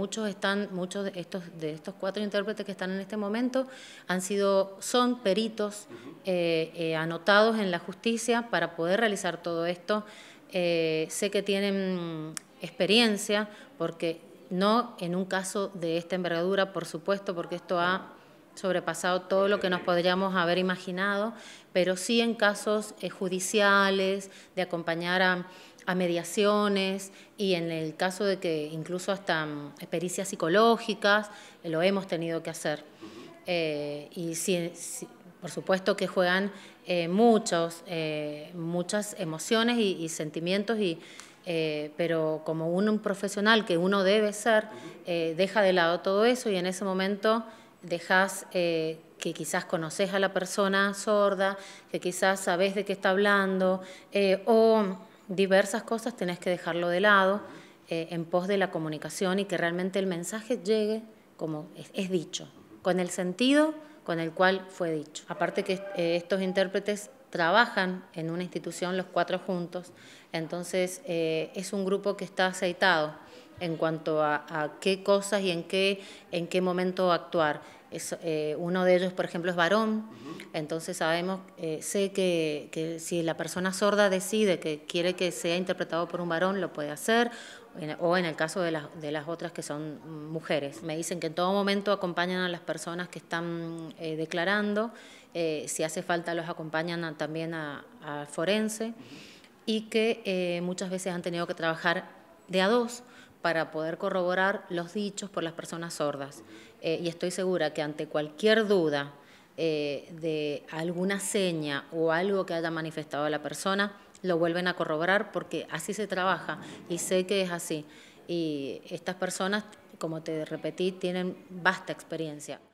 Muchos, están, muchos de, estos, de estos cuatro intérpretes que están en este momento han sido, son peritos eh, eh, anotados en la justicia para poder realizar todo esto. Eh, sé que tienen experiencia, porque no en un caso de esta envergadura, por supuesto, porque esto ha sobrepasado todo lo que nos podríamos haber imaginado, pero sí en casos eh, judiciales, de acompañar a, mediaciones y en el caso de que incluso hasta mm, pericias psicológicas eh, lo hemos tenido que hacer. Eh, y por supuesto que juegan muchos, muchas emociones y, sentimientos, y, pero como un, un, profesional que uno debe ser, deja de lado todo eso y en ese momento dejas eh, que quizás conoces a la persona sorda, que quizás sabes de qué está hablando, eh, o diversas cosas tenés que dejarlo de lado eh, en pos de la comunicación y que realmente el mensaje llegue como es, dicho, con el sentido con el cual fue dicho. Aparte que estos intérpretes trabajan en una institución los cuatro juntos, entonces es un grupo que está aceitado en cuanto a, qué cosas y en qué, en qué momento actuar. Es, eh, uno de ellos, por ejemplo, es varón, entonces sabemos, eh, sé que, que, si la persona sorda decide que quiere que sea interpretado por un varón, lo puede hacer, o en el caso de las, de las otras que son mujeres. Me dicen que en todo momento acompañan a las personas que están eh, declarando, si hace falta los acompañan también a, forense, y que muchas veces han tenido que trabajar de a dos, para poder corroborar los dichos por las personas sordas. Eh, y estoy segura que ante cualquier duda eh, de alguna seña o algo que haya manifestado la persona, lo vuelven a corroborar porque así se trabaja y sé que es así. Y estas personas, como te repetí, tienen vasta experiencia.